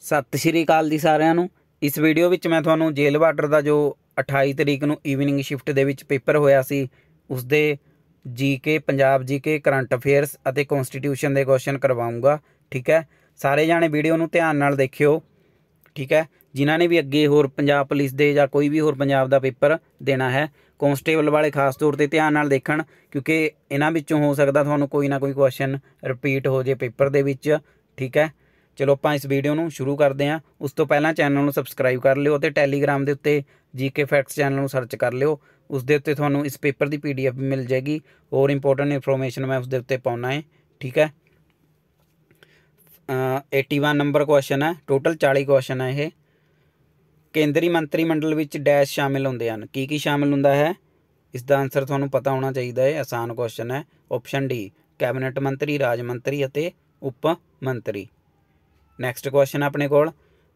ਸਤਿ ਸ਼੍ਰੀ ਅਕਾਲ ਜੀ ਸਾਰਿਆਂ ਨੂੰ ਇਸ ਵੀਡੀਓ ਵਿੱਚ ਮੈਂ ਤੁਹਾਨੂੰ ਜੇਲ ਵਾਟਰ ਦਾ ਜੋ 28 ਤਰੀਕ ਨੂੰ ਈਵਨਿੰਗ ਸ਼ਿਫਟ ਦੇ ਵਿੱਚ ਪੇਪਰ ਹੋਇਆ ਸੀ ਉਸ ਦੇ GK Punjab GK current affairs ਅਤੇ ਕਨਸਟੀਟਿਊਸ਼ਨ ਦੇ ਕੁਐਸਚਨ ਕਰਵਾਉਂਗਾ ਠੀਕ ਹੈ ਸਾਰੇ ਜਾਣੇ ਵੀਡੀਓ ਨੂੰ ਧਿਆਨ ਨਾਲ ਦੇਖਿਓ ਠੀਕ ਹੈ ਜਿਨ੍ਹਾਂ ਨੇ ਵੀ ਅੱਗੇ ਹੋਰ ਪੰਜਾਬ ਪੁਲਿਸ ਦੇ ਜਾਂ ਕੋਈ ਵੀ ਹੋਰ ਪੰਜਾਬ ਦਾ ਪੇਪਰ ਦੇਣਾ ਹੈ ਕਨਸਟੇਬਲ ਵਾਲੇ ਖਾਸ ਤੌਰ ਤੇ ਧਿਆਨ ਨਾਲ ਦੇਖਣ ਕਿਉਂਕਿ ਇਹਨਾਂ ਵਿੱਚੋਂ ਹੋ ਸਕਦਾ ਤੁਹਾਨੂੰ ਕੋਈ ਨਾ ਕੋਈ ਕੁਐਸਚਨ ਰਿਪੀਟ ਹੋ ਜੇ ਪੇਪਰ ਦੇ ਵਿੱਚ ਠੀਕ ਹੈ ਚਲੋ ਆਪਾਂ ਇਸ ਵੀਡੀਓ ਨੂੰ ਸ਼ੁਰੂ ਕਰਦੇ ਹਾਂ ਉਸ ਤੋਂ ਪਹਿਲਾਂ ਚੈਨਲ ਨੂੰ ਸਬਸਕ੍ਰਾਈਬ ਕਰ ਲਿਓ ਤੇ ਟੈਲੀਗ੍ਰਾਮ ਦੇ ਉੱਤੇ ਜੀਕੇ ਫੈਕਟਸ ਚੈਨਲ ਨੂੰ ਸਰਚ ਕਰ ਲਿਓ ਉਸ ਦੇ ਉੱਤੇ ਤੁਹਾਨੂੰ ਇਸ ਪੇਪਰ ਦੀ ਪੀਡੀਐਫ ਵੀ ਮਿਲ ਜਾਏਗੀ ਹੋਰ ਇੰਪੋਰਟੈਂਟ ਇਨਫੋਰਮੇਸ਼ਨ ਮੈਂ ਉਸ ਦੇ ਉੱਤੇ ਪਾਉਣਾ ਹੈ ਠੀਕ ਹੈ 81 ਨੰਬਰ ਕੁਐਸਚਨ ਹੈ ਟੋਟਲ 40 ਕੁਐਸਚਨ ਹੈ ਇਹ ਕੇਂਦਰੀ ਮੰਤਰੀ ਮੰਡਲ ਵਿੱਚ ਡੈਸ਼ ਸ਼ਾਮਿਲ ਹੁੰਦੇ ਹਨ ਕੀ ਕੀ ਸ਼ਾਮਿਲ ਹੁੰਦਾ ਹੈ ਇਸ ਦਾ ਆਨਸਰ ਤੁਹਾਨੂੰ ਪਤਾ ਹੋਣਾ ਚਾਹੀਦਾ ਹੈ ਆਸਾਨ ਕੁਐਸਚਨ ਹੈ ਆਪਸ਼ਨ ਡੀ ਕੈਬਨਿਟ ਮੰਤਰੀ ਰਾਜ ਮੰਤਰੀ ਅਤੇ ਉਪ ਮੰਤਰੀ ਨੈਕਸਟ ਕੁਐਸਚਨ ਆਪਣੇ ਕੋਲ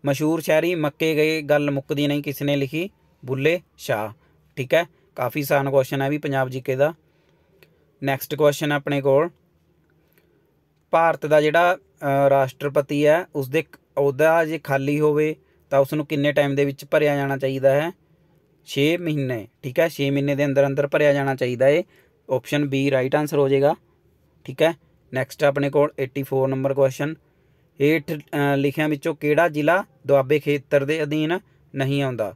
ਮਸ਼ਹੂਰ ਸ਼ਾਇਰੀ ਮੱਕੇ ਗਏ ਗੱਲ ਮੁੱਕਦੀ ਨਹੀਂ ਕਿਸ ਨੇ ਲਿਖੀ ਬੁੱਲੇ ਸ਼ਾਹ ਠੀਕ ਹੈ ਕਾਫੀ ਆਸਾਨ ਕੁਐਸਚਨ ਹੈ ਵੀ ਪੰਜਾਬ ਜੀਕੇ ਦਾ ਨੈਕਸਟ ਕੁਐਸਚਨ ਆਪਣੇ ਕੋਲ ਭਾਰਤ ਦਾ ਜਿਹੜਾ ਰਾਸ਼ਟਰਪਤੀ ਹੈ ਉਸ ਦੇ ਅਹੁਦਾ ਜੇ ਖਾਲੀ ਹੋਵੇ ਤਾਂ ਉਸ ਨੂੰ ਕਿੰਨੇ ਟਾਈਮ ਦੇ ਵਿੱਚ ਭਰਿਆ ਜਾਣਾ ਚਾਹੀਦਾ ਹੈ 6 ਮਹੀਨੇ ਠੀਕ ਹੈ 6 ਮਹੀਨੇ ਦੇ ਅੰਦਰ ਅੰਦਰ ਭਰਿਆ ਜਾਣਾ ਚਾਹੀਦਾ ਹੈ ਆਪਸ਼ਨ ਬੀ ਰਾਈਟ ਆਨਸਰ ਹੋ ਜਾਏਗਾ ਠੀਕ ਹੈ ਨੈਕਸਟ ਆਪਣੇ ਕੋਲ 84 ਨੰਬਰ ਕੁਐਸਚਨ ਹੇਠ ਲਿਖਿਆਂ ਵਿੱਚੋਂ ਕਿਹੜਾ ਜ਼ਿਲ੍ਹਾ ਦੁਆਬੇ ਖੇਤਰ ਦੇ ਅਧੀਨ ਨਹੀਂ ਆਉਂਦਾ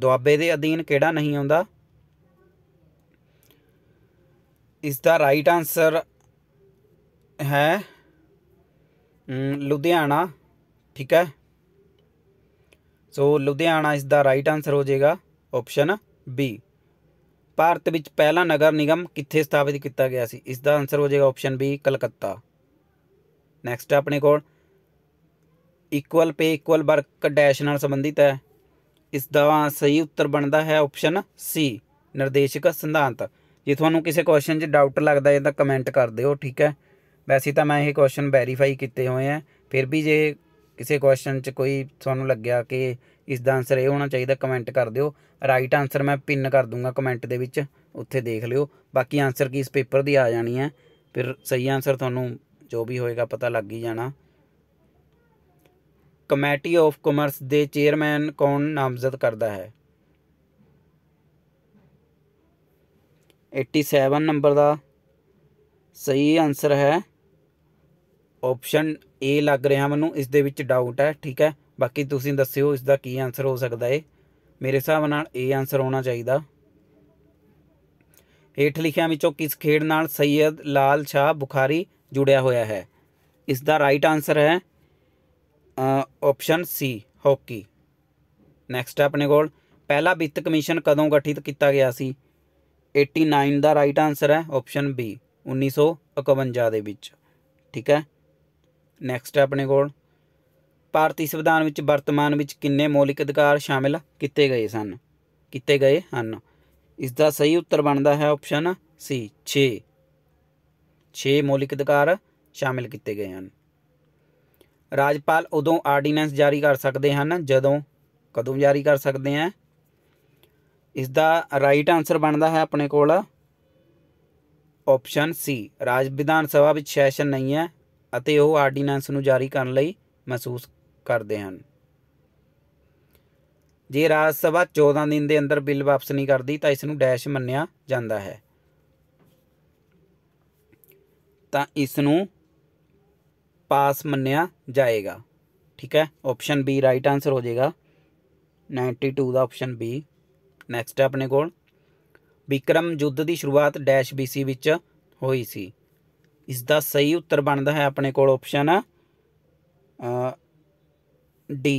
ਦੁਆਬੇ ਦੇ ਅਧੀਨ ਕਿਹੜਾ ਨਹੀਂ ਆਉਂਦਾ ਇਸ ਦਾ ਰਾਈਟ ਆਨਸਰ ਹੈ ਲੁਧਿਆਣਾ ਠੀਕ ਹੈ ਸੋ ਲੁਧਿਆਣਾ ਇਸ ਦਾ ਰਾਈਟ ਆਨਸਰ ਹੋ ਜਾਏਗਾ ਆਪਸ਼ਨ ਬੀ ਭਾਰਤ ਵਿੱਚ ਪਹਿਲਾ ਨਗਰ ਨਿਗਮ ਕਿੱਥੇ ਸਥਾਪਿਤ ਕੀਤਾ ਗਿਆ ਸੀ ਇਸ ਦਾ ਆਨਸਰ ਹੋ ਜਾਏਗਾ ਆਪਸ਼ਨ ਬੀ ਕਲਕੱਤਾ ਨੈਕਸਟ ਆਪਣੇ ਕੋਲ equal pay equal work dash ਨਾਲ ਸੰਬੰਧਿਤ ਹੈ ਇਸ ਦਾ ਸਹੀ ਉੱਤਰ ਬਣਦਾ ਹੈ ਆਪਸ਼ਨ ਸੀ ਨਿਰਦੇਸ਼ਕ ਸਿਧਾਂਤ ਜੇ ਤੁਹਾਨੂੰ ਕਿਸੇ ਕੁਐਸਚਨ 'ਚ ਡਾਊਟ ਲੱਗਦਾ ਹੈ ਤਾਂ ਕਮੈਂਟ ਕਰ ਦਿਓ ਠੀਕ ਹੈ ਵੈਸੇ ਤਾਂ ਮੈਂ ਇਹ ਕੁਐਸਚਨ ਵੈਰੀਫਾਈ ਕੀਤੇ ਹੋਏ ਆ ਫਿਰ ਵੀ ਜੇ ਕਿਸੇ ਕੁਐਸਚਨ 'ਚ ਕੋਈ ਤੁਹਾਨੂੰ ਲੱਗਿਆ ਕਿ ਇਸ ਦਾ ਆਨਸਰ ਇਹ ਹੋਣਾ ਚਾਹੀਦਾ ਕਮੈਂਟ ਕਰ ਦਿਓ ਰਾਈਟ ਆਨਸਰ ਮੈਂ ਪਿੰਨ ਕਰ ਦੂੰਗਾ ਕਮੈਂਟ ਦੇ ਵਿੱਚ ਉੱਥੇ ਦੇਖ ਲਿਓ ਬਾਕੀ ਆਨਸਰ ਕੀ ਇਸ ਪੇਪਰ ਦੀ ਆ ਜਾਣੀ ਹੈ ਫਿਰ ਸਹੀ ਆਨਸਰ ਤੁਹਾਨੂੰ ਜੋ ਵੀ ਹੋਏਗਾ ਪਤਾ ਲੱਗ ਹੀ ਜਾਣਾ ਕਮੇਟੀ ਆਫ ਕਮਰਸ ਦੇ ਚੇਅਰਮੈਨ ਕੌਣ ਨਾਮਜ਼ਦ ਕਰਦਾ ਹੈ 87 ਨੰਬਰ ਦਾ ਸਹੀ ਆਨਸਰ ਹੈ ਆਪਸ਼ਨ ਏ ਲੱਗ ਰਿਹਾ ਮੈਨੂੰ ਇਸ ਦੇ ਵਿੱਚ ਡਾਊਟ ਹੈ ਠੀਕ ਹੈ ਬਾਕੀ ਤੁਸੀਂ ਦੱਸਿਓ ਇਸ ਦਾ ਕੀ ਆਨਸਰ ਹੋ ਸਕਦਾ ਏ ਮੇਰੇ ਹਿਸਾਬ ਨਾਲ ਏ ਆਨਸਰ ਹੋਣਾ ਚਾਹੀਦਾ ਹੇਠ ਲਿਖਿਆਂ ਵਿੱਚੋਂ ਕਿਸ ਖੇਡ ਨਾਲ ਸੈਦ ਲਾਲ ਸ਼ਾਹ ਬੁਖਾਰੀ ਜੁੜਿਆ ਹੋਇਆ ਹੈ ਇਸ ਦਾ ਰਾਈਟ ਆਨਸਰ ਹੈ ਆਪਸ਼ਨ ਸੀ ਹਾਕੀ ਨੈਕਸਟ ਆਪਣੇ ਕੋਲ ਪਹਿਲਾ ਵਿੱਤ ਕਮਿਸ਼ਨ ਕਦੋਂ ਗਠਿਤ ਕੀਤਾ ਗਿਆ ਸੀ 89 ਦਾ ਰਾਈਟ ਆਨਸਰ ਹੈ ਆਪਸ਼ਨ ਬੀ 1951 ਦੇ ਵਿੱਚ ਠੀਕ ਹੈ ਨੈਕਸਟ ਆਪਣੇ ਕੋਲ ਭਾਰਤੀ ਸੰਵਿਧਾਨ ਵਿੱਚ ਵਰਤਮਾਨ ਵਿੱਚ ਕਿੰਨੇ ਮੌਲਿਕ ਅਧਿਕਾਰ ਸ਼ਾਮਿਲ ਕੀਤੇ ਗਏ ਸਨ ਕੀਤੇ ਗਏ ਹਨ ਇਸ ਦਾ ਸਹੀ ਉੱਤਰ ਬਣਦਾ ਹੈ ਆਪਸ਼ਨ ਸੀ 6 6 ਮੌਲਿਕ ਅਧਿਕਾਰ ਸ਼ਾਮਿਲ ਕੀਤੇ ਗਏ ਹਨ ਰਾਜਪਾਲ ਉਦੋਂ ਆਰਡੀਨੈਂਸ ਜਾਰੀ ਕਰ ਸਕਦੇ ਹਨ ਜਦੋਂ ਕਦੋਂ ਜਾਰੀ ਕਰ ਸਕਦੇ ਆ ਇਸ ਦਾ ਰਾਈਟ ਆਨਸਰ ਬਣਦਾ ਹੈ ਆਪਣੇ ਕੋਲ ਆਪਸ਼ਨ ਸੀ ਰਾਜ ਵਿਧਾਨ ਸਭਾ ਵਿੱਚ ਸੈਸ਼ਨ ਨਹੀਂ ਹੈ ਅਤੇ ਉਹ ਆਰਡੀਨੈਂਸ ਨੂੰ ਜਾਰੀ ਕਰਨ ਲਈ ਮਹਿਸੂਸ ਕਰਦੇ ਹਨ ਜੇ ਰਾਜ ਸਭਾ 14 ਦਿਨ ਦੇ ਅੰਦਰ ਬਿੱਲ ਵਾਪਸ ਨਹੀਂ ਕਰਦੀ ਤਾਂ ਇਸ ਨੂੰ ਡੈਸ਼ ਮੰਨਿਆ ਜਾਂਦਾ ਹੈ ਤਾਂ ਇਸ ਨੂੰ पास मनाया जाएगा ठीक है ऑप्शन बी राइट आंसर हो जाएगा नाइन्टी टू ਦਾ ਆਪਸ਼ਨ B ਨੈਕਸਟ ਹੈ ਆਪਣੇ ਕੋਲ ਵਿਕਰਮ ਯੁੱਧ ਦੀ ਸ਼ੁਰੂਆਤ ਡੈਸ਼ BC ਵਿੱਚ ਹੋਈ ਸੀ ਇਸ ਦਾ ਸਹੀ ਉੱਤਰ ਬਣਦਾ ਹੈ ਆਪਣੇ ਕੋਲ ਆਪਸ਼ਨ D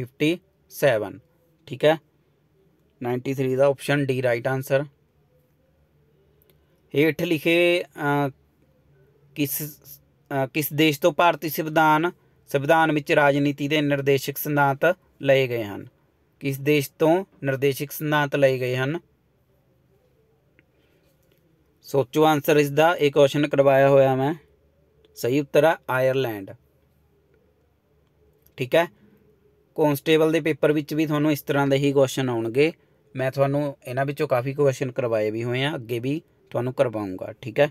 57 ਠੀਕ ਹੈ 93 ਦਾ ਆਪਸ਼ਨ D ਰਾਈਟ ਆਨਸਰ ਹੇਠ ਲਿਖੇ ਕਿਸ ਕਿਸ ਦੇਸ਼ ਤੋਂ ਭਾਰਤੀ ਸੰਵਿਧਾਨ ਸੰਵਿਧਾਨ ਵਿੱਚ ਰਾਜਨੀਤੀ ਦੇ ਨਿਰਦੇਸ਼ਕ ਸਿਧਾਂਤ ਲਏ ਗਏ ਹਨ ਕਿਸ ਦੇਸ਼ ਤੋਂ ਨਿਰਦੇਸ਼ਕ ਸਿਧਾਂਤ ਲਏ ਗਏ ਹਨ ਸੋਚੋ ਆਨਸਰ ਇਸ ਦਾ ਇਹ ਕੁਐਸਚਨ ਕਰਵਾਇਆ ਹੋਇਆ ਮੈਂ ਸਹੀ ਉੱਤਰ ਹੈ ਆਇਰਲੈਂਡ ਠੀਕ ਹੈ ਕਨਸਟੇਬਲ ਦੇ ਪੇਪਰ ਵਿੱਚ ਵੀ ਤੁਹਾਨੂੰ ਇਸ ਤਰ੍ਹਾਂ ਦੇ ਹੀ ਕੁਐਸਚਨ ਆਉਣਗੇ ਮੈਂ ਤੁਹਾਨੂੰ ਇਹਨਾਂ ਵਿੱਚੋਂ ਕਾਫੀ ਕੁਐਸਚਨ ਕਰਵਾਏ ਵੀ ਹੋਏ ਆ ਅੱਗੇ ਵੀ ਤੁਹਾਨੂੰ ਕਰਵਾਉਂਗਾ ਠੀਕ ਹੈ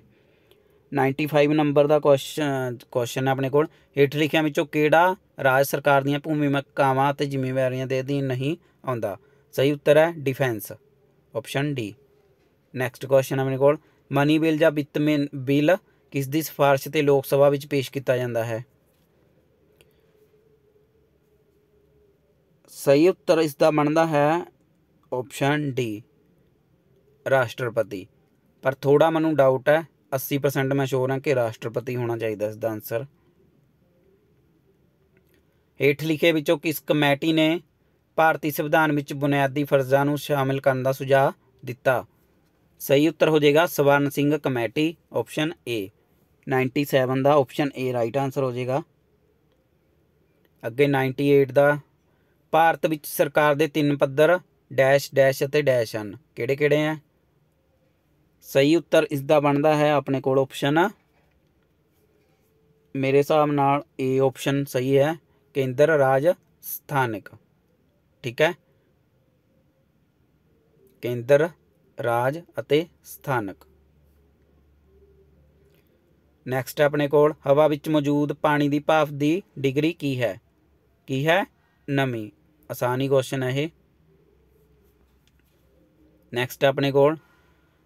95 ਨੰਬਰ ਦਾ ਕੁਐਸਚਨ ਕੁਐਸਚਨ ਹੈ ਆਪਣੇ ਕੋਲ ਹੇਠ ਲਿਖਿਆਂ ਵਿੱਚੋਂ ਕਿਹੜਾ ਰਾਜ ਸਰਕਾਰ ਦੀਆਂ ਭੂਮੀ ਮਕਾਵਾਂ ਅਤੇ ਜ਼ਿੰਮੇਵਾਰੀਆਂ ਦੇ ਅਧੀਨ ਨਹੀਂ ਆਉਂਦਾ ਸਹੀ ਉੱਤਰ ਹੈ defence option D next question ਆਪਣੇ ਕੋਲ ਮਨੀ ਬਿੱਲ ਜਾਂ ਵਿੱਤ ਬਿੱਲ ਕਿਸ ਦੀ ਸਿਫਾਰਿਸ਼ ਤੇ ਲੋਕ ਸਭਾ ਵਿੱਚ ਪੇਸ਼ ਕੀਤਾ ਜਾਂਦਾ ਹੈ ਸਹੀ ਉੱਤਰ ਇਸ ਦਾ ਬਣਦਾ ਹੈ ਆਪਸ਼ਨ ਡੀ ਰਾਸ਼ਟਰਪਤੀ ਪਰ ਥੋੜਾ ਮੈਨੂੰ ਡਾਊਟ ਹੈ 80% ਮੈਂ ਸ਼ੋਰ ਹਾਂ ਕਿ ਰਾਸ਼ਟਰਪਤੀ ਹੋਣਾ ਚਾਹੀਦਾ ਇਸ ਦਾ ਆਨਸਰ ਹੇਠ ਲਿਖੇ ਵਿੱਚੋਂ ਕਿਸ ਕਮੇਟੀ ਨੇ ਭਾਰਤੀ ਸੰਵਿਧਾਨ ਵਿੱਚ ਬੁਨਿਆਦੀ ਫਰਜ਼ਾਂ ਨੂੰ ਸ਼ਾਮਿਲ ਕਰਨ ਦਾ ਸੁਝਾਅ ਦਿੱਤਾ ਸਹੀ ਉੱਤਰ ਹੋ ਜਾਏਗਾ Swaran Singh committee option A 97 ਦਾ ਆਪਸ਼ਨ ਏ ਰਾਈਟ ਆਨਸਰ ਹੋ ਜਾਏਗਾ ਅੱਗੇ 98 ਦਾ ਭਾਰਤ ਵਿੱਚ ਸਰਕਾਰ ਦੇ ਤਿੰਨ ਪੱਧਰ ਡੈਸ਼ ਡੈਸ਼ ਅਤੇ ਡੈਸ਼ ਹਨ ਕਿਹੜੇ-ਕਿਹੜੇ ਆ ਸਹੀ ਉੱਤਰ ਇਸ ਦਾ ਬਣਦਾ ਹੈ ਆਪਣੇ ਕੋਲ ਆਪਸ਼ਨ ਆ ਮੇਰੇ ਹਿਸਾਬ ਨਾਲ ਏ ਆਪਸ਼ਨ ਸਹੀ ਹੈ ਕੇਂਦਰ ਰਾਜ ਸਥਾਨਿਕ ਠੀਕ ਹੈ ਕੇਂਦਰ ਰਾਜ ਅਤੇ ਸਥਾਨਕ ਨੈਕਸਟ ਆਪਣੇ ਕੋਲ ਹਵਾ ਵਿੱਚ ਮੌਜੂਦ ਪਾਣੀ ਦੀ ਭਾਫ਼ ਦੀ ਡਿਗਰੀ ਕੀ ਹੈ ਕੀ ਹੈ ਨਮੀ ਆਸਾਨੀ ਕੁਐਸਚਨ ਹੈ ਇਹ ਨੈਕਸਟ ਆਪਣੇ ਕੋਲ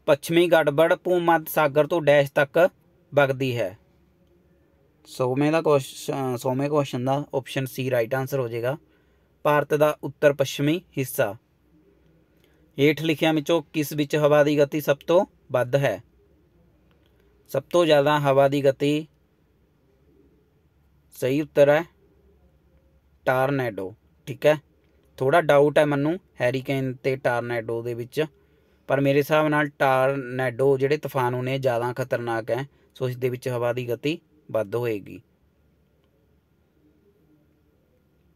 ਪੱਛਮੀ ਗੜਬੜ ਭੂਮੱਧ ਸਾਗਰ ਤੋਂ ਡੈਸ਼ ਤੱਕ ਵਗਦੀ ਹੈ ਸੋਵੇਂ ਦਾ ਕੁਐਸਚਨ ਸੋਵੇਂ ਕੁਐਸਚਨ ਦਾ ਆਪਸ਼ਨ ਸੀ ਰਾਈਟ ਆਨਸਰ ਹੋ ਜਾਏਗਾ ਭਾਰਤ ਦਾ ਉੱਤਰ ਪੱਛਮੀ ਹਿੱਸਾ ਏਠ ਲਿਖਿਆ ਵਿੱਚੋਂ ਕਿਸ ਵਿੱਚ ਹਵਾ ਦੀ ਗਤੀ ਸਭ ਤੋਂ ਵੱਧ ਹੈ ਸਭ ਤੋਂ ਜ਼ਿਆਦਾ ਹਵਾ ਦੀ ਗਤੀ ਸਹੀ ਉੱਤਰ ਹੈ ਟਾਰਨੇਡੋ ਠੀਕ ਹੈ ਥੋੜਾ ਡਾਊਟ ਹੈ ਮੈਨੂੰ ਹੈਰੀਕੇਨ ਤੇ ਟਾਰਨੇਡੋ ਦੇ ਵਿੱਚ ਪਰ ਮੇਰੇ ਹਿਸਾਬ ਨਾਲ ਟਾਰਨੈਡੋ ਜਿਹੜੇ ਤੂਫਾਨ ਹੋਣੇ ਜ਼ਿਆਦਾ ਖਤਰਨਾਕ ਹੈ ਸੋ ਇਸ ਦੇ ਵਿੱਚ ਹਵਾ ਦੀ ਗਤੀ ਵੱਧ ਹੋਏਗੀ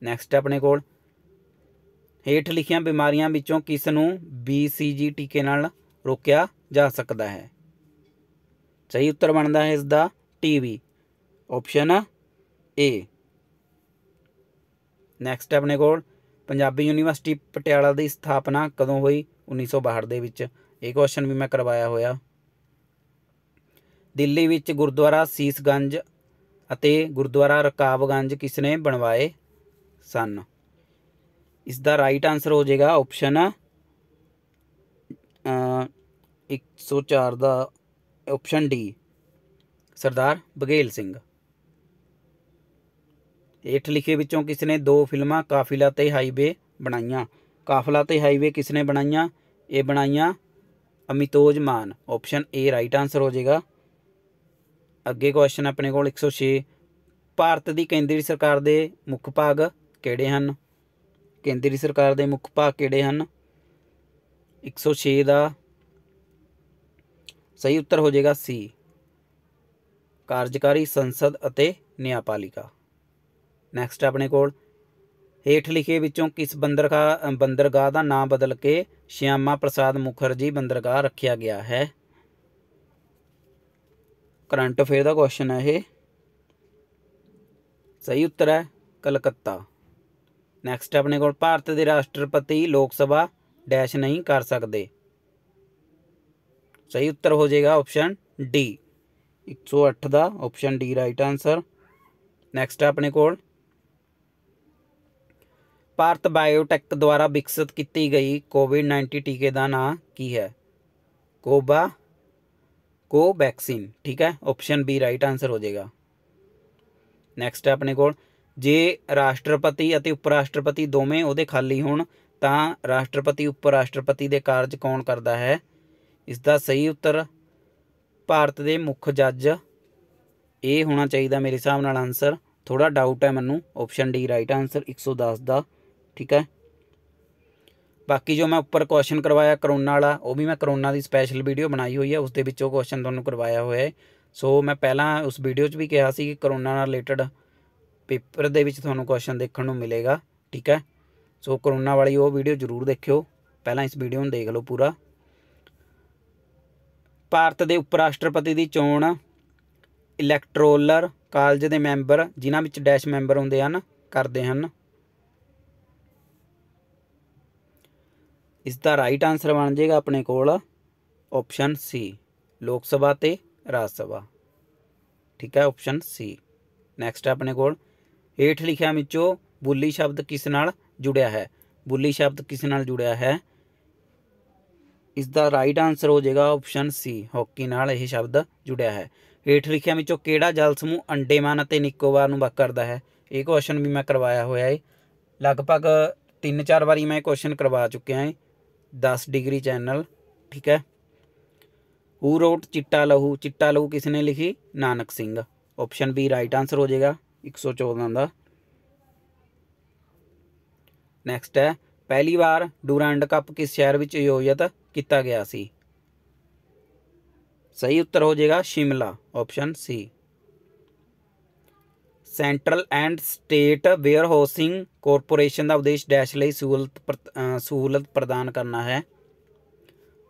ਨੈਕਸਟ ਆਪਣੇ ਕੋਲ ਹੇਠ ਲਿਖੀਆਂ ਬਿਮਾਰੀਆਂ ਵਿੱਚੋਂ ਕਿਸ ਨੂੰ BCG ਟੀਕੇ ਨਾਲ ਰੋਕਿਆ ਜਾ ਸਕਦਾ ਹੈ ਸਹੀ ਉੱਤਰ ਬਣਦਾ ਹੈ ਇਸ ਦਾ ਟੀਵੀ ਆਪਸ਼ਨ ਏ ਨੈਕਸਟ ਆਪਣੇ ਕੋਲ ਪੰਜਾਬੀ ਯੂਨੀਵਰਸਿਟੀ ਪਟਿਆਲਾ ਦੀ ਸਥਾਪਨਾ ਕਦੋਂ ਹੋਈ 1962 ਦੇ ਵਿੱਚ ਇਹ ਕੁਐਸਚਨ ਵੀ ਮੈਂ ਕਰਵਾਇਆ ਹੋਇਆ ਦਿੱਲੀ ਵਿੱਚ ਗੁਰਦੁਆਰਾ ਸੀਸਗੰਜ ਅਤੇ ਗੁਰਦੁਆਰਾ ਰਕਾਬਗੰਜ ਕਿਸ ਨੇ ਬਣਵਾਏ ਸਨ ਇਸ ਦਾ ਰਾਈਟ ਆਨਸਰ ਹੋ ਜਾਏਗਾ ਆਪਸ਼ਨ 104 ਦਾ ਆਪਸ਼ਨ ਡੀ ਸਰਦਾਰ ਬਗੇਲ ਸਿੰਘ ਹੇਠ ਲਿਖੇ ਵਿੱਚੋਂ ਕਿਸ ਨੇ ਦੋ ਫਿਲਮਾਂ ਕਾਫਿਲਾ ਤੇ ਹਾਈਵੇ ਬਣਾਈਆਂ ਕਾਫਿਲਾ ਤੇ ਹਾਈਵੇ ਕਿਸ ਨੇ ਬਣਾਈਆਂ ਇਹ ਬਣਾਈਆਂ Amitoj Maan option A right answer ਹੋ ਜਾਏਗਾ ਅੱਗੇ ਕੁਐਸਚਨ ਆਪਣੇ ਕੋਲ 106 ਭਾਰਤ ਦੀ ਕੇਂਦਰੀ ਸਰਕਾਰ ਦੇ ਮੁੱਖ ਭਾਗ ਕਿਹੜੇ ਹਨ ਕੇਂਦਰੀ ਸਰਕਾਰ ਦੇ ਮੁੱਖ ਭਾਗ ਕਿਹੜੇ ਹਨ 106 ਦਾ ਸਹੀ ਉੱਤਰ ਹੋ ਜਾਏਗਾ ਸੀ ਕਾਰਜਕਾਰੀ ਸੰਸਦ ਅਤੇ ਨਿਆਂਪਾਲਿਕਾ ਨੈਕਸਟ ਆਪਣੇ ਕੋਲ ਹੇਠ ਲਿਖੇ ਵਿੱਚੋਂ ਕਿਸ ਬੰਦਰਗਾਹ ਬੰਦਰਗਾਹ ਦਾ ਨਾਮ ਬਦਲ ਕੇ ਸ਼ਿਆਮਾ ਪ੍ਰਸਾਦ ਮੁਖਰਜੀ ਬੰਦਰਗਾਹ ਰੱਖਿਆ ਗਿਆ ਹੈ ਕਰੰਟ ਅਫੇਅਰ ਦਾ ਕੁਐਸਚਨ ਹੈ ਇਹ ਸਹੀ ਉੱਤਰ ਹੈ ਕਲਕੱਤਾ ਨੈਕਸਟ ਆਪਣੇ ਕੋਲ ਭਾਰਤ ਦੇ ਰਾਸ਼ਟਰਪਤੀ ਲੋਕ ਸਭਾ ਡੈਸ਼ ਨਹੀਂ ਕਰ ਸਕਦੇ ਸਹੀ ਉੱਤਰ ਹੋ ਜਾਏਗਾ ਆਪਸ਼ਨ ਡੀ 108 ਦਾ option D right answer next ਆਪਣੇ ਕੋਲ ਭਾਰਤ ਬਾਇਓਟੈਕ ਦੁਆਰਾ ਵਿਕਸਿਤ ਕੀਤੀ ਗਈ ਕੋਵਿਡ-19 ਟੀਕੇ ਦਾ ਨਾਮ ਕੀ ਹੈ ਕੋਬਾ ਕੋਵੈਕਸਿਨ ਠੀਕ ਹੈ ਆਪਸ਼ਨ ਬੀ ਰਾਈਟ ਆਨਸਰ ਹੋ ਜਾਏਗਾ ਨੈਕਸਟ ਹੈ ਆਪਣੇ ਕੋਲ ਜੇ ਰਾਸ਼ਟਰਪਤੀ ਅਤੇ ਉਪ ਰਾਸ਼ਟਰਪਤੀ ਦੋਵੇਂ ਉਹਦੇ ਖਾਲੀ ਹੋਣ ਤਾਂ ਰਾਸ਼ਟਰਪਤੀ ਉਪ ਰਾਸ਼ਟਰਪਤੀ ਦੇ ਕਾਰਜ ਕੌਣ ਕਰਦਾ ਹੈ ਇਸ ਦਾ ਸਹੀ ਉੱਤਰ ਭਾਰਤ ਦੇ ਮੁੱਖ ਜੱਜ ਇਹ ਹੋਣਾ ਚਾਹੀਦਾ ਮੇਰੇ ਹਿਸਾਬ ਨਾਲ ਆਨਸਰ ਥੋੜਾ ਡਾਊਟ ਹੈ ਮੈਨੂੰ ਆਪਸ਼ਨ ਡੀ ਰਾਈਟ ਆਨਸਰ 110 ਦਾ ਠੀਕ ਹੈ ਬਾਕੀ ਜੋ ਮੈਂ ਉੱਪਰ ਕੁਐਸਚਨ ਕਰਵਾਇਆ ਕਰੋਨਾ ਵਾਲਾ ਉਹ ਵੀ ਮੈਂ ਕਰੋਨਾ ਦੀ ਸਪੈਸ਼ਲ ਵੀਡੀਓ ਬਣਾਈ ਹੋਈ ਹੈ ਉਸ ਦੇ ਵਿੱਚ ਉਹ ਕੁਐਸਚਨ ਤੁਹਾਨੂੰ ਕਰਵਾਇਆ ਹੋਇਆ ਹੈ ਸੋ ਮੈਂ ਪਹਿਲਾਂ ਉਸ ਵੀਡੀਓ 'ਚ ਵੀ ਕਿਹਾ ਸੀ ਕਿ ਕਰੋਨਾ ਨਾਲ ਰਿਲੇਟਡ ਪੇਪਰ ਦੇ ਵਿੱਚ ਤੁਹਾਨੂੰ ਕੁਐਸਚਨ ਦੇਖਣ ਨੂੰ ਮਿਲੇਗਾ ਠੀਕ ਹੈ ਸੋ ਕਰੋਨਾ ਵਾਲੀ ਉਹ ਵੀਡੀਓ ਜ਼ਰੂਰ ਦੇਖਿਓ ਪਹਿਲਾਂ ਇਸ ਵੀਡੀਓ ਨੂੰ ਦੇਖ ਲਓ ਪੂਰਾ ਭਾਰਤ ਦੇ ਉਪ ਰਾਸ਼ਟਰਪਤੀ ਦੀ ਚੋਣ ਇਲੈਕਟ੍ਰੋਲਰ ਕਾਲਜ ਦੇ ਮੈਂਬਰ ਜਿਨ੍ਹਾਂ ਵਿੱਚ ਡੈਸ਼ ਮੈਂਬਰ ਹੁੰਦੇ ਹਨ ਕਰਦੇ ਹਨ ਇਸ ਦਾ ਰਾਈਟ ਆਨਸਰ ਬਣ ਜਾਏਗਾ ਆਪਣੇ ਕੋਲ ਆਪਸ਼ਨ ਸੀ ਲੋਕ ਸਭਾ ਤੇ ਰਾਜ ਸਭਾ ਠੀਕ ਹੈ ਆਪਸ਼ਨ ਸੀ ਨੈਕਸਟ ਆਪਣੇ ਕੋਲ 8 ਲਿਖਿਆ ਵਿੱਚੋਂ ਬੁੱਲੀ ਸ਼ਬਦ ਕਿਸ ਨਾਲ ਜੁੜਿਆ ਹੈ ਬੁੱਲੀ ਸ਼ਬਦ ਕਿਸ ਨਾਲ ਜੁੜਿਆ ਹੈ ਇਸ ਦਾ ਰਾਈਟ ਆਨਸਰ ਹੋ ਜਾਏਗਾ ਆਪਸ਼ਨ ਸੀ ਹਾਕੀ ਨਾਲ ਇਹ ਸ਼ਬਦ ਜੁੜਿਆ ਹੈ 8 ਲਿਖਿਆ ਵਿੱਚੋਂ ਕਿਹੜਾ ਜਲ ਸਮੂਹ ਅੰਡੇਮਾਨ ਅਤੇ ਨਿਕੋਬਾਰ ਨੂੰ ਵੱਖ ਕਰਦਾ ਹੈ ਇਹ ਕੁਐਸਚਨ ਵੀ ਮੈਂ ਕਰਵਾਇਆ ਹੋਇਆ ਹੈ ਲਗਭਗ 3-4 ਵਾਰੀ ਮੈਂ ਇਹ ਕੁਐਸਚਨ ਕਰਵਾ ਚੁੱਕਿਆ ਹਾਂ दस डिग्री चैनल ठीक है हु रोट चिट्टा लहू चिट्टा लहू किसने लिखी Nanak Singh option B right answer हो जाएगा एक सौ चौदह का नैक्सट है पहली बार ਡੂਰਾਂਡ ਕੱਪ ਕਿਸ ਸ਼ਹਿਰ ਵਿੱਚ ਆਯੋਜਿਤ ਕੀਤਾ ਗਿਆ ਸੀ सही उत्तर हो जाएगा Shimla option C central and state housing corporation ਦਾ ਉਦੇਸ਼ ਡੈਸ਼ ਲਈ ਸਹੂਲਤ ਸਹੂਲਤ ਪ੍ਰਦਾਨ ਕਰਨਾ ਹੈ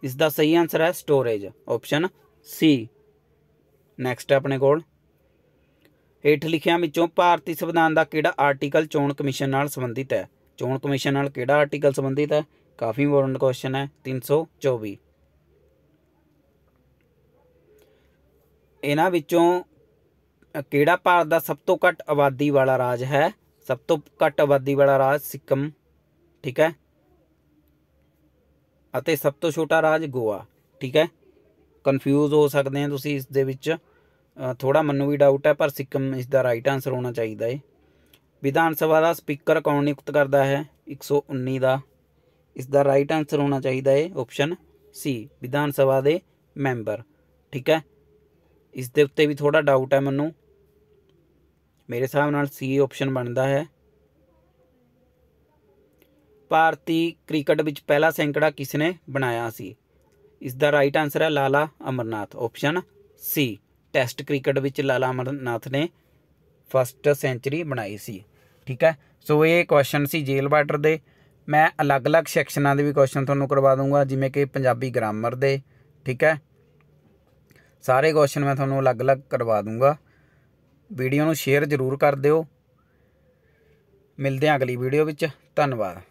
ਇਸ ਦਾ ਸਹੀ ਆਨਸਰ ਹੈ ਸਟੋਰੇਜ ਆਪਸ਼ਨ ਸੀ ਨੈਕਸਟ ਆਪਣੇ ਕੋਲ ਹੇਠ ਲਿਖਿਆਂ ਵਿੱਚੋਂ ਭਾਰਤੀ ਸੰਵਿਧਾਨ ਦਾ ਕਿਹੜਾ ਆਰਟੀਕਲ ਚੋਣ ਕਮਿਸ਼ਨ ਨਾਲ ਸੰਬੰਧਿਤ ਹੈ ਚੋਣ ਕਮਿਸ਼ਨ ਨਾਲ ਕਿਹੜਾ ਆਰਟੀਕਲ ਸੰਬੰਧਿਤ ਹੈ ਕਾਫੀ ਇੰਪੋਰਟੈਂਟ ਕੁਐਸਚਨ ਹੈ 324 ਇਹਨਾਂ ਵਿੱਚੋਂ ਕਿਹੜਾ ਭਾਰਤ ਦਾ ਸਭ ਤੋਂ ਘੱਟ ਆਬਾਦੀ ਵਾਲਾ ਰਾਜ ਹੈ ਸਭ ਤੋਂ ਘੱਟ ਆਬਾਦੀ ਵਾਲਾ ਰਾਜ ਸਿੱਕਮ ਠੀਕ ਹੈ ਅਤੇ ਸਭ ਤੋਂ ਛੋਟਾ ਰਾਜ ਗੋਆ ਠੀਕ ਹੈ ਕਨਫਿਊਜ਼ ਹੋ ਸਕਦੇ ਆ ਤੁਸੀਂ ਇਸ ਦੇ ਵਿੱਚ ਥੋੜਾ ਮੈਨੂੰ ਵੀ ਡਾਊਟ ਹੈ ਪਰ ਸਿੱਕਮ ਇਸ ਦਾ ਰਾਈਟ ਆਨਸਰ ਹੋਣਾ ਚਾਹੀਦਾ ਹੈ ਵਿਧਾਨ ਸਭਾ ਦਾ ਸਪੀਕਰ ਕੌਣ ਨਿਯੁਕਤ ਕਰਦਾ ਹੈ 119 ਦਾ ਇਸ ਦਾ ਰਾਈਟ ਆਨਸਰ ਹੋਣਾ ਚਾਹੀਦਾ ਹੈ ਆਪਸ਼ਨ ਸੀ ਵਿਧਾਨ ਸਭਾ ਦੇ ਮੈਂਬਰ ਠੀਕ ਹੈ ਇਸ ਦੇ ਉੱਤੇ ਵੀ ਥੋੜਾ ਡਾਊਟ ਹੈ ਮੈਨੂੰ ਮੇਰੇ ਹਿਸਾਬ ਨਾਲ ਸੀ ਆਪਸ਼ਨ ਬਣਦਾ ਹੈ ਭਾਰਤੀ ਕ੍ਰਿਕਟ ਵਿੱਚ ਪਹਿਲਾ ਸੈਂਕੜਾ ਕਿਸ ਨੇ ਬਣਾਇਆ ਸੀ ਇਸ ਦਾ ਰਾਈਟ ਆਨਸਰ ਹੈ Lala Amarnath option C test cricket ਵਿੱਚ ਲਾਲਾ ਅਮਰਨਾਥ ਨੇ ਫਸਟ ਸੈਂਚਰੀ ਬਣਾਈ ਸੀ ਠੀਕ ਹੈ ਸੋ ਇਹ ਕੁਐਸਚਨ ਸੀ ਜੇਲ ਬਾਰਡਰ ਦੇ ਮੈਂ ਅਲੱਗ-ਅਲੱਗ ਸੈਕਸ਼ਨਾਂ ਦੇ ਵੀ ਕੁਐਸਚਨ ਤੁਹਾਨੂੰ ਕਰਵਾ ਦੂੰਗਾ ਜਿਵੇਂ ਕਿ ਪੰਜਾਬੀ ਗ੍ਰਾਮਰ ਦੇ ਠੀਕ ਹੈ ਸਾਰੇ ਕੁਐਸਚਨ ਮੈਂ ਤੁਹਾਨੂੰ ਅਲੱਗ-ਅਲੱਗ ਕਰਵਾ ਦੂੰਗਾ ਵੀਡੀਓ ਨੂੰ ਸ਼ੇਅਰ ਜ਼ਰੂਰ ਕਰ ਦਿਓ ਮਿਲਦੇ ਹਾਂ ਅਗਲੀ ਵੀਡੀਓ ਵਿੱਚ ਧੰਨਵਾਦ